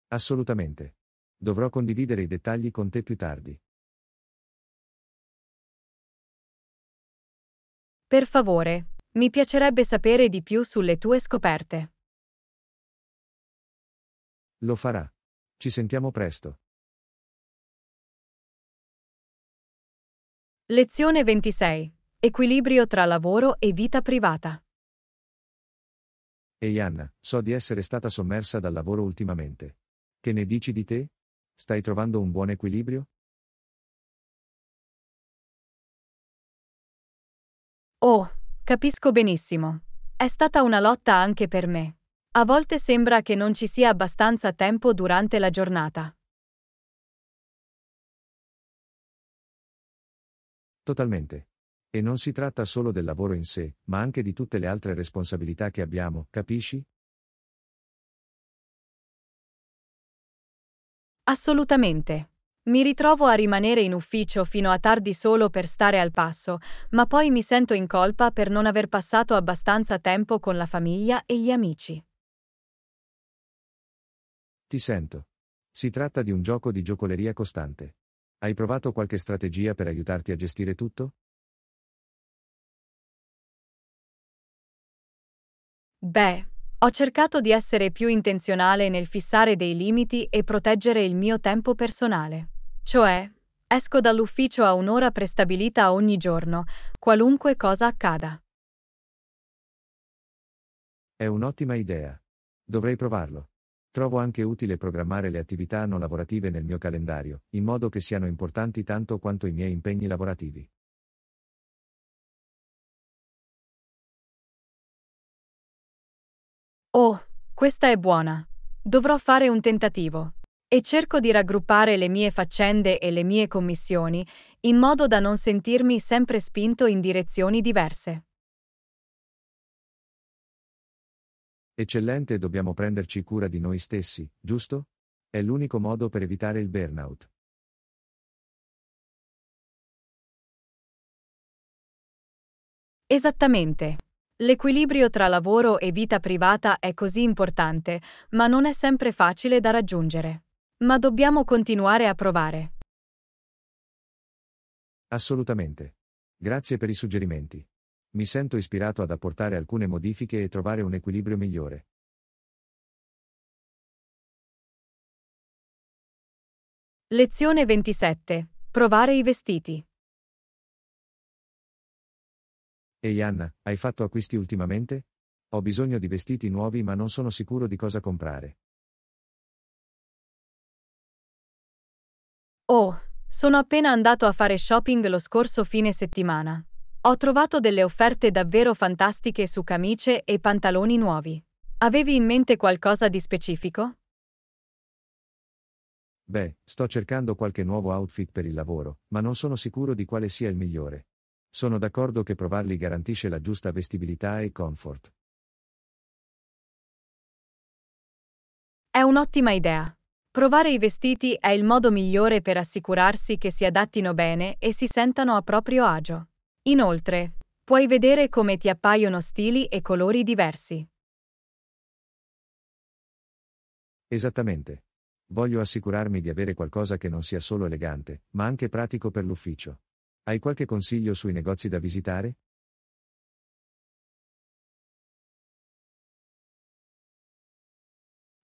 Assolutamente. Dovrò condividere i dettagli con te più tardi. Per favore, mi piacerebbe sapere di più sulle tue scoperte. Lo farà. Ci sentiamo presto. Lezione 26. Equilibrio tra lavoro e vita privata. Ehi Anna, so di essere stata sommersa dal lavoro ultimamente. Che ne dici di te? Stai trovando un buon equilibrio? Oh, capisco benissimo. È stata una lotta anche per me. A volte sembra che non ci sia abbastanza tempo durante la giornata. Totalmente. E non si tratta solo del lavoro in sé, ma anche di tutte le altre responsabilità che abbiamo, capisci? Assolutamente. Mi ritrovo a rimanere in ufficio fino a tardi solo per stare al passo, ma poi mi sento in colpa per non aver passato abbastanza tempo con la famiglia e gli amici. Ti sento. Si tratta di un gioco di giocoleria costante. Hai provato qualche strategia per aiutarti a gestire tutto? Beh, ho cercato di essere più intenzionale nel fissare dei limiti e proteggere il mio tempo personale. Cioè, esco dall'ufficio a un'ora prestabilita ogni giorno, qualunque cosa accada. È un'ottima idea. Dovrei provarlo. Trovo anche utile programmare le attività non lavorative nel mio calendario, in modo che siano importanti tanto quanto i miei impegni lavorativi. Oh, questa è buona. Dovrò fare un tentativo. E cerco di raggruppare le mie faccende e le mie commissioni in modo da non sentirmi sempre spinto in direzioni diverse. Eccellente dobbiamo prenderci cura di noi stessi, giusto? È l'unico modo per evitare il burnout. Esattamente. L'equilibrio tra lavoro e vita privata è così importante, ma non è sempre facile da raggiungere. Ma dobbiamo continuare a provare. Assolutamente. Grazie per i suggerimenti mi sento ispirato ad apportare alcune modifiche e trovare un equilibrio migliore. Lezione 27. Provare i vestiti. Ehi Anna, hai fatto acquisti ultimamente? Ho bisogno di vestiti nuovi ma non sono sicuro di cosa comprare. Oh, sono appena andato a fare shopping lo scorso fine settimana. Ho trovato delle offerte davvero fantastiche su camicie e pantaloni nuovi. Avevi in mente qualcosa di specifico? Beh, sto cercando qualche nuovo outfit per il lavoro, ma non sono sicuro di quale sia il migliore. Sono d'accordo che provarli garantisce la giusta vestibilità e comfort. È un'ottima idea. Provare i vestiti è il modo migliore per assicurarsi che si adattino bene e si sentano a proprio agio. Inoltre, puoi vedere come ti appaiono stili e colori diversi. Esattamente. Voglio assicurarmi di avere qualcosa che non sia solo elegante, ma anche pratico per l'ufficio. Hai qualche consiglio sui negozi da visitare?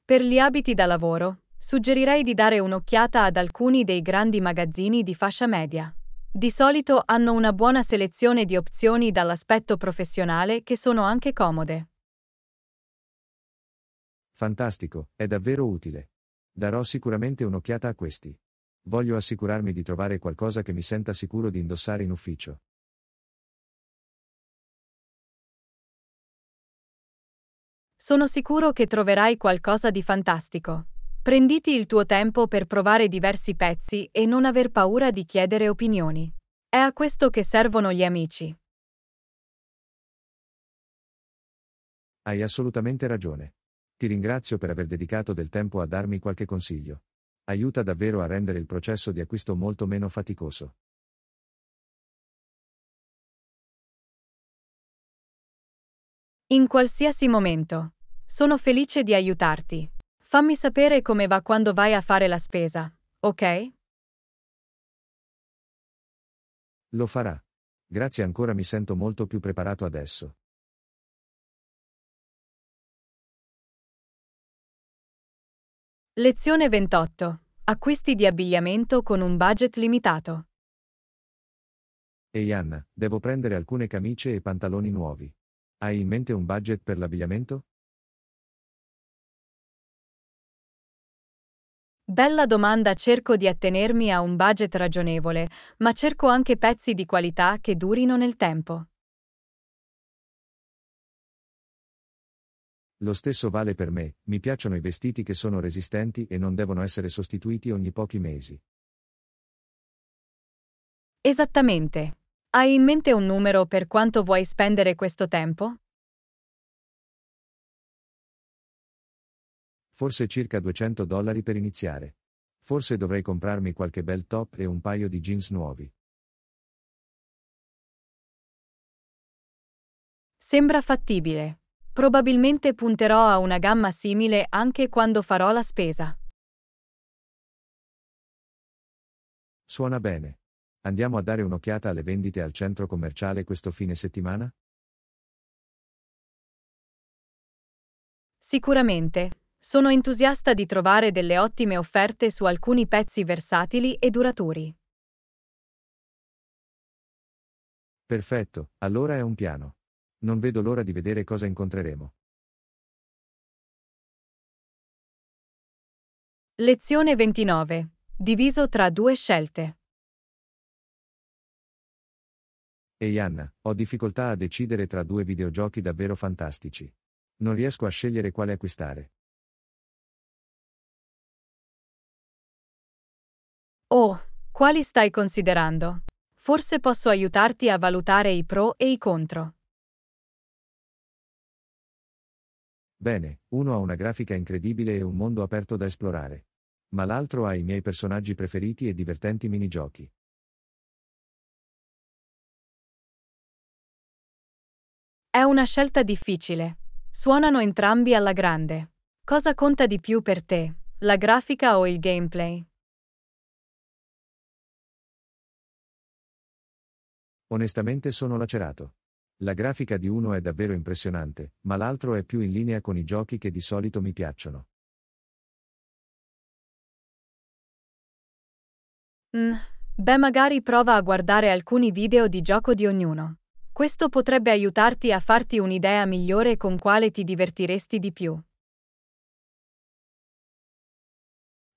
Per gli abiti da lavoro, suggerirei di dare un'occhiata ad alcuni dei grandi magazzini di fascia media. Di solito hanno una buona selezione di opzioni dall'aspetto professionale che sono anche comode. Fantastico, è davvero utile. Darò sicuramente un'occhiata a questi. Voglio assicurarmi di trovare qualcosa che mi senta sicuro di indossare in ufficio. Sono sicuro che troverai qualcosa di fantastico. Prenditi il tuo tempo per provare diversi pezzi e non aver paura di chiedere opinioni. È a questo che servono gli amici. Hai assolutamente ragione. Ti ringrazio per aver dedicato del tempo a darmi qualche consiglio. Aiuta davvero a rendere il processo di acquisto molto meno faticoso. In qualsiasi momento. Sono felice di aiutarti. Fammi sapere come va quando vai a fare la spesa, ok? Lo farà. Grazie ancora mi sento molto più preparato adesso. Lezione 28. Acquisti di abbigliamento con un budget limitato. Ehi Anna, devo prendere alcune camicie e pantaloni nuovi. Hai in mente un budget per l'abbigliamento? Bella domanda, cerco di attenermi a un budget ragionevole, ma cerco anche pezzi di qualità che durino nel tempo. Lo stesso vale per me, mi piacciono i vestiti che sono resistenti e non devono essere sostituiti ogni pochi mesi. Esattamente. Hai in mente un numero per quanto vuoi spendere questo tempo? Forse circa 200 dollari per iniziare. Forse dovrei comprarmi qualche bel top e un paio di jeans nuovi. Sembra fattibile. Probabilmente punterò a una gamma simile anche quando farò la spesa. Suona bene. Andiamo a dare un'occhiata alle vendite al centro commerciale questo fine settimana? Sicuramente. Sono entusiasta di trovare delle ottime offerte su alcuni pezzi versatili e duraturi. Perfetto, allora è un piano. Non vedo l'ora di vedere cosa incontreremo. Lezione 29. Diviso tra due scelte. Ehi Anna, ho difficoltà a decidere tra due videogiochi davvero fantastici. Non riesco a scegliere quale acquistare. Oh, quali stai considerando? Forse posso aiutarti a valutare i pro e i contro. Bene, uno ha una grafica incredibile e un mondo aperto da esplorare. Ma l'altro ha i miei personaggi preferiti e divertenti minigiochi. È una scelta difficile. Suonano entrambi alla grande. Cosa conta di più per te, la grafica o il gameplay? Onestamente sono lacerato. La grafica di uno è davvero impressionante, ma l'altro è più in linea con i giochi che di solito mi piacciono. Mm. Beh, magari prova a guardare alcuni video di gioco di ognuno. Questo potrebbe aiutarti a farti un'idea migliore con quale ti divertiresti di più.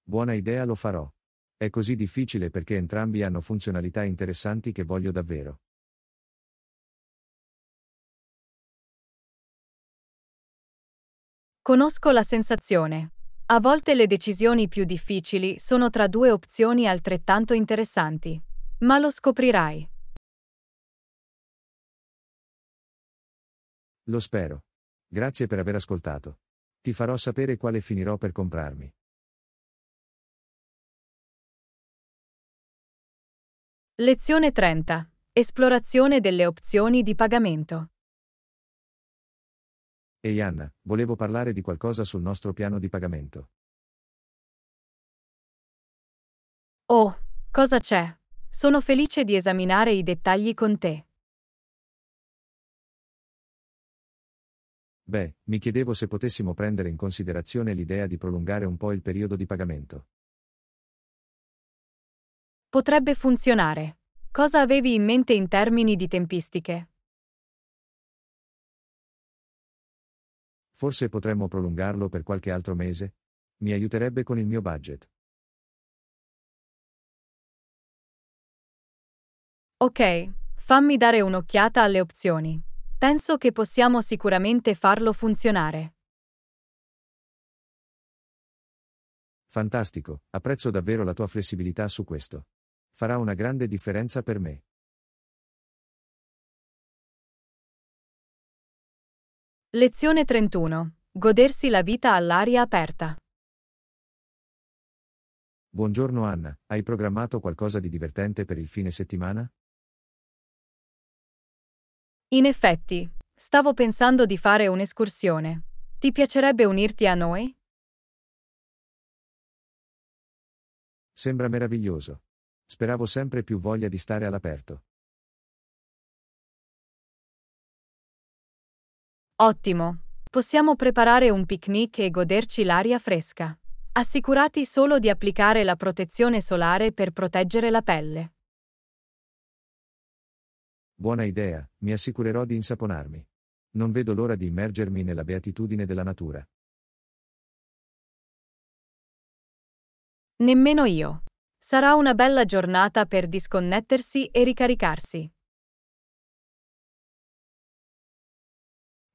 Buona idea, lo farò. È così difficile perché entrambi hanno funzionalità interessanti che voglio davvero. Conosco la sensazione. A volte le decisioni più difficili sono tra due opzioni altrettanto interessanti. Ma lo scoprirai. Lo spero. Grazie per aver ascoltato. Ti farò sapere quale finirò per comprarmi. Lezione 30. Esplorazione delle opzioni di pagamento. Ehi Anna, volevo parlare di qualcosa sul nostro piano di pagamento. Oh, cosa c'è? Sono felice di esaminare i dettagli con te. Beh, mi chiedevo se potessimo prendere in considerazione l'idea di prolungare un po' il periodo di pagamento. Potrebbe funzionare. Cosa avevi in mente in termini di tempistiche? Forse potremmo prolungarlo per qualche altro mese? Mi aiuterebbe con il mio budget. Ok, fammi dare un'occhiata alle opzioni. Penso che possiamo sicuramente farlo funzionare. Fantastico, apprezzo davvero la tua flessibilità su questo. Farà una grande differenza per me. Lezione 31. Godersi la vita all'aria aperta. Buongiorno Anna, hai programmato qualcosa di divertente per il fine settimana? In effetti, stavo pensando di fare un'escursione. Ti piacerebbe unirti a noi? Sembra meraviglioso. Speravo sempre più voglia di stare all'aperto. Ottimo! Possiamo preparare un picnic e goderci l'aria fresca. Assicurati solo di applicare la protezione solare per proteggere la pelle. Buona idea, mi assicurerò di insaponarmi. Non vedo l'ora di immergermi nella beatitudine della natura. Nemmeno io. Sarà una bella giornata per disconnettersi e ricaricarsi.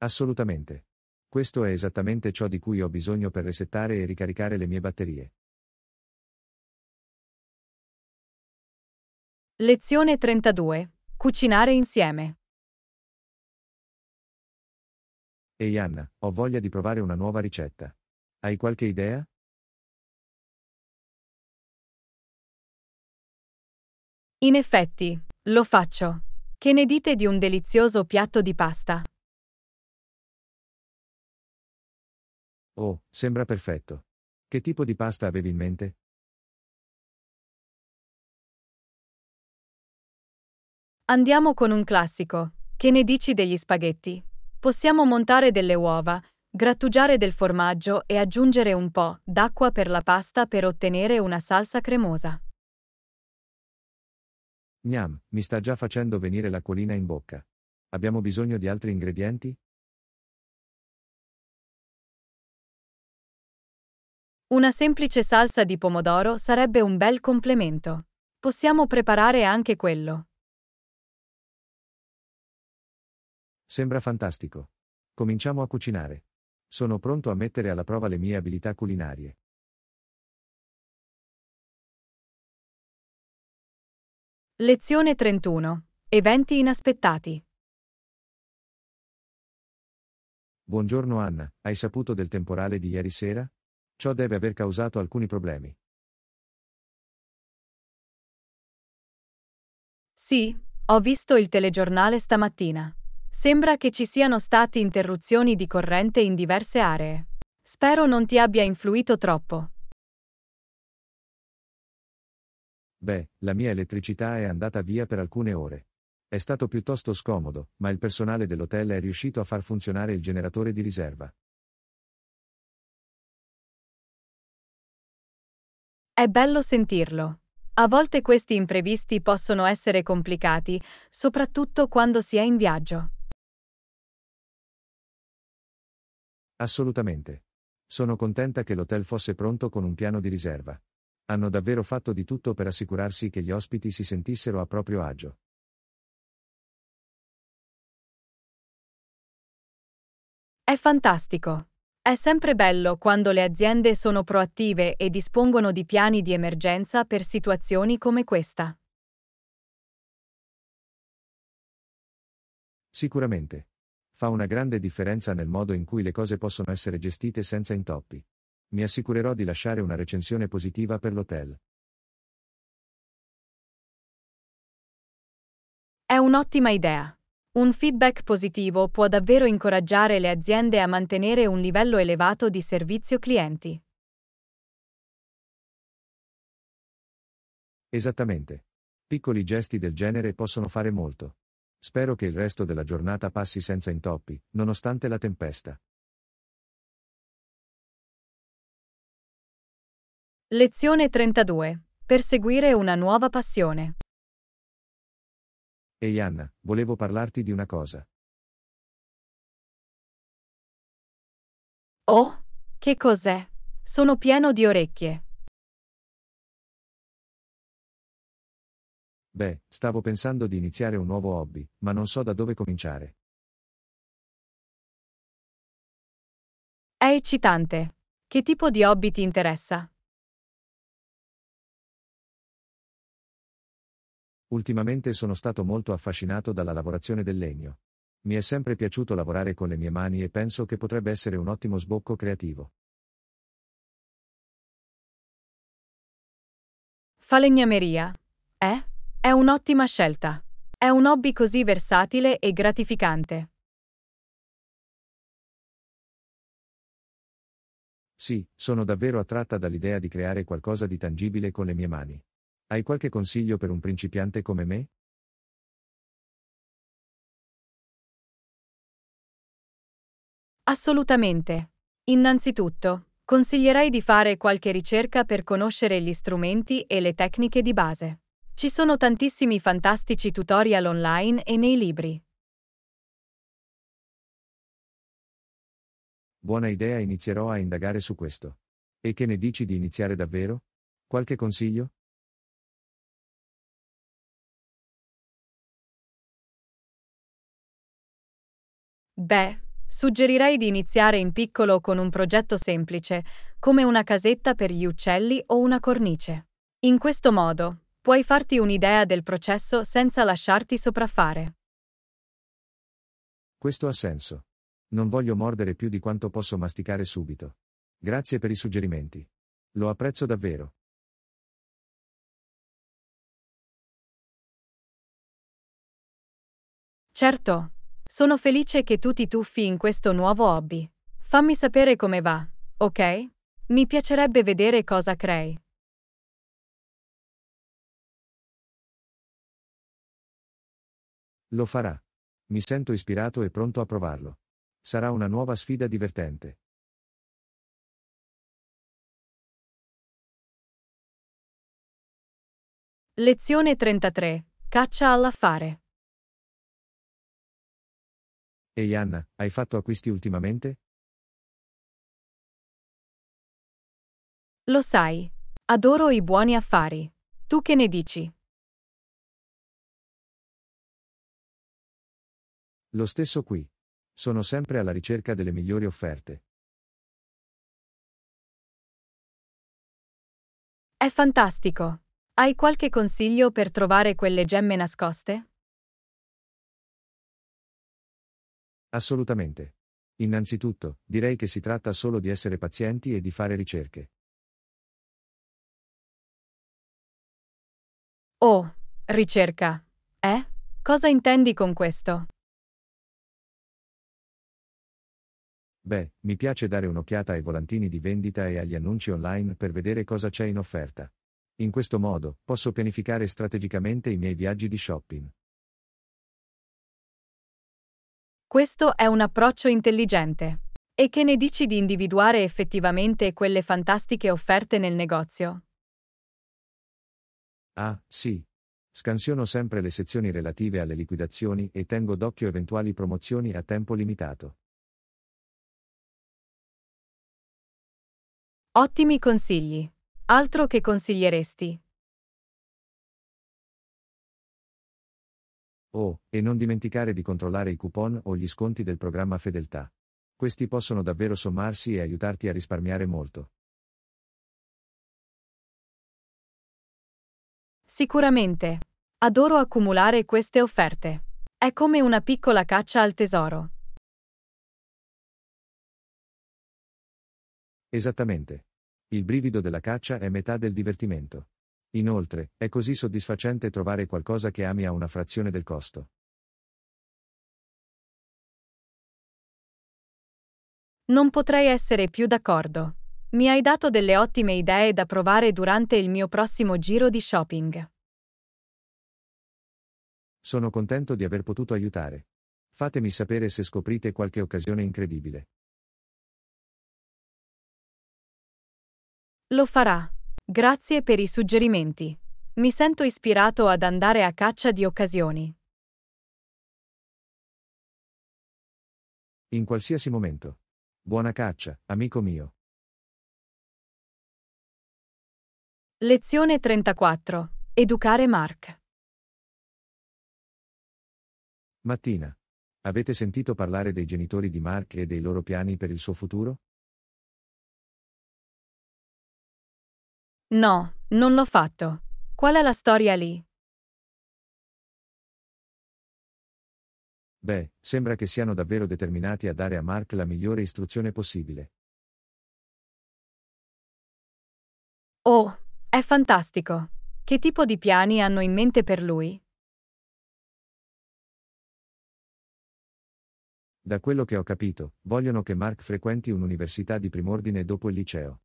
Assolutamente. Questo è esattamente ciò di cui ho bisogno per resettare e ricaricare le mie batterie. Lezione 32. Cucinare insieme. Ehi Anna, ho voglia di provare una nuova ricetta. Hai qualche idea? In effetti, lo faccio. Che ne dite di un delizioso piatto di pasta? Oh, sembra perfetto. Che tipo di pasta avevi in mente? Andiamo con un classico. Che ne dici degli spaghetti? Possiamo montare delle uova, grattugiare del formaggio e aggiungere un po' d'acqua per la pasta per ottenere una salsa cremosa. Gnam, mi sta già facendo venire l'acquolina in bocca. Abbiamo bisogno di altri ingredienti? Una semplice salsa di pomodoro sarebbe un bel complemento. Possiamo preparare anche quello. Sembra fantastico. Cominciamo a cucinare. Sono pronto a mettere alla prova le mie abilità culinarie. Lezione 31. Eventi inaspettati. Buongiorno Anna, hai saputo del temporale di ieri sera? Ciò deve aver causato alcuni problemi. Sì, ho visto il telegiornale stamattina. Sembra che ci siano state interruzioni di corrente in diverse aree. Spero non ti abbia influito troppo. Beh, la mia elettricità è andata via per alcune ore. È stato piuttosto scomodo, ma il personale dell'hotel è riuscito a far funzionare il generatore di riserva. È bello sentirlo. A volte questi imprevisti possono essere complicati, soprattutto quando si è in viaggio. Assolutamente. Sono contenta che l'hotel fosse pronto con un piano di riserva. Hanno davvero fatto di tutto per assicurarsi che gli ospiti si sentissero a proprio agio. È fantastico. È sempre bello quando le aziende sono proattive e dispongono di piani di emergenza per situazioni come questa. Sicuramente. Fa una grande differenza nel modo in cui le cose possono essere gestite senza intoppi. Mi assicurerò di lasciare una recensione positiva per l'hotel. È un'ottima idea. Un feedback positivo può davvero incoraggiare le aziende a mantenere un livello elevato di servizio clienti. Esattamente. Piccoli gesti del genere possono fare molto. Spero che il resto della giornata passi senza intoppi, nonostante la tempesta. Lezione 32. Perseguire una nuova passione. Ehi Anna, volevo parlarti di una cosa. Oh, che cos'è? Sono pieno di orecchie. Beh, stavo pensando di iniziare un nuovo hobby, ma non so da dove cominciare. È eccitante. Che tipo di hobby ti interessa? Ultimamente sono stato molto affascinato dalla lavorazione del legno. Mi è sempre piaciuto lavorare con le mie mani e penso che potrebbe essere un ottimo sbocco creativo. Falegnameria. Eh? È un'ottima scelta. È un hobby così versatile e gratificante. Sì, sono davvero attratta dall'idea di creare qualcosa di tangibile con le mie mani. Hai qualche consiglio per un principiante come me? Assolutamente. Innanzitutto, consiglierei di fare qualche ricerca per conoscere gli strumenti e le tecniche di base. Ci sono tantissimi fantastici tutorial online e nei libri. Buona idea, inizierò a indagare su questo. E che ne dici di iniziare davvero? Qualche consiglio? Beh, suggerirei di iniziare in piccolo con un progetto semplice, come una casetta per gli uccelli o una cornice. In questo modo, puoi farti un'idea del processo senza lasciarti sopraffare. Questo ha senso. Non voglio mordere più di quanto posso masticare subito. Grazie per i suggerimenti. Lo apprezzo davvero. Certo. Sono felice che tu ti tuffi in questo nuovo hobby. Fammi sapere come va, ok? Mi piacerebbe vedere cosa crei. Lo farà. Mi sento ispirato e pronto a provarlo. Sarà una nuova sfida divertente. Lezione 33. Caccia all'affare. Ehi Anna, hai fatto acquisti ultimamente? Lo sai, adoro i buoni affari. Tu che ne dici? Lo stesso qui. Sono sempre alla ricerca delle migliori offerte. È fantastico. Hai qualche consiglio per trovare quelle gemme nascoste? Assolutamente. Innanzitutto, direi che si tratta solo di essere pazienti e di fare ricerche. Oh, ricerca. Eh? Cosa intendi con questo? Beh, mi piace dare un'occhiata ai volantini di vendita e agli annunci online per vedere cosa c'è in offerta. In questo modo, posso pianificare strategicamente i miei viaggi di shopping. Questo è un approccio intelligente. E che ne dici di individuare effettivamente quelle fantastiche offerte nel negozio? Ah, sì. Scansiono sempre le sezioni relative alle liquidazioni e tengo d'occhio eventuali promozioni a tempo limitato. Ottimi consigli. Altro che consiglieresti? Oh, e non dimenticare di controllare i coupon o gli sconti del programma Fedeltà. Questi possono davvero sommarsi e aiutarti a risparmiare molto. Sicuramente. Adoro accumulare queste offerte. È come una piccola caccia al tesoro. Esattamente. Il brivido della caccia è metà del divertimento. Inoltre, è così soddisfacente trovare qualcosa che ami a una frazione del costo. Non potrei essere più d'accordo. Mi hai dato delle ottime idee da provare durante il mio prossimo giro di shopping. Sono contento di aver potuto aiutare. Fatemi sapere se scoprite qualche occasione incredibile. Lo farà. Grazie per i suggerimenti. Mi sento ispirato ad andare a caccia di occasioni. In qualsiasi momento. Buona caccia, amico mio. Lezione 34. Educare Mark. Mattina. Avete sentito parlare dei genitori di Mark e dei loro piani per il suo futuro? No, non l'ho fatto. Qual è la storia lì? Beh, sembra che siano davvero determinati a dare a Mark la migliore istruzione possibile. Oh, è fantastico. Che tipo di piani hanno in mente per lui? Da quello che ho capito, vogliono che Mark frequenti un'università di prim'ordine dopo il liceo.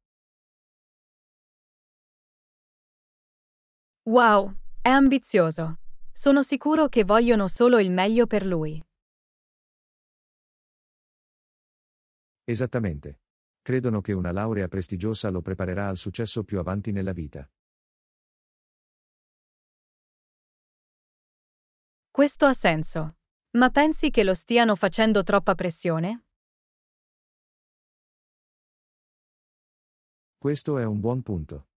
Wow, è ambizioso. Sono sicuro che vogliono solo il meglio per lui. Esattamente. Credono che una laurea prestigiosa lo preparerà al successo più avanti nella vita. Questo ha senso. Ma pensi che lo stiano facendo troppa pressione? Questo è un buon punto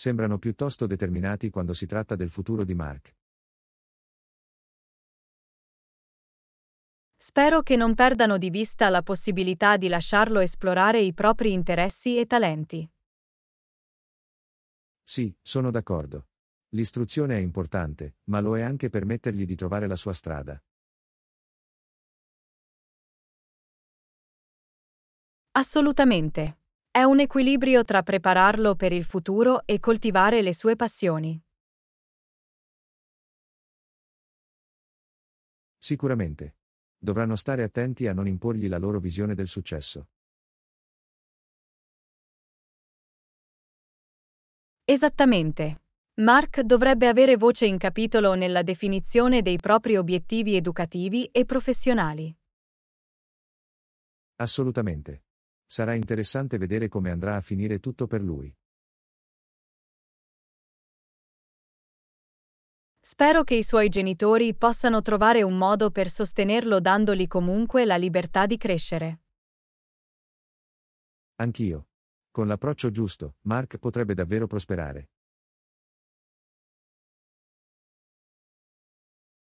sembrano piuttosto determinati quando si tratta del futuro di Mark. Spero che non perdano di vista la possibilità di lasciarlo esplorare i propri interessi e talenti. Sì, sono d'accordo. L'istruzione è importante, ma lo è anche permettergli di trovare la sua strada. Assolutamente. È un equilibrio tra prepararlo per il futuro e coltivare le sue passioni. Sicuramente. Dovranno stare attenti a non imporgli la loro visione del successo. Esattamente. Mark dovrebbe avere voce in capitolo nella definizione dei propri obiettivi educativi e professionali. Assolutamente. Sarà interessante vedere come andrà a finire tutto per lui. Spero che i suoi genitori possano trovare un modo per sostenerlo dandogli comunque la libertà di crescere. Anch'io. Con l'approccio giusto, Mark potrebbe davvero prosperare.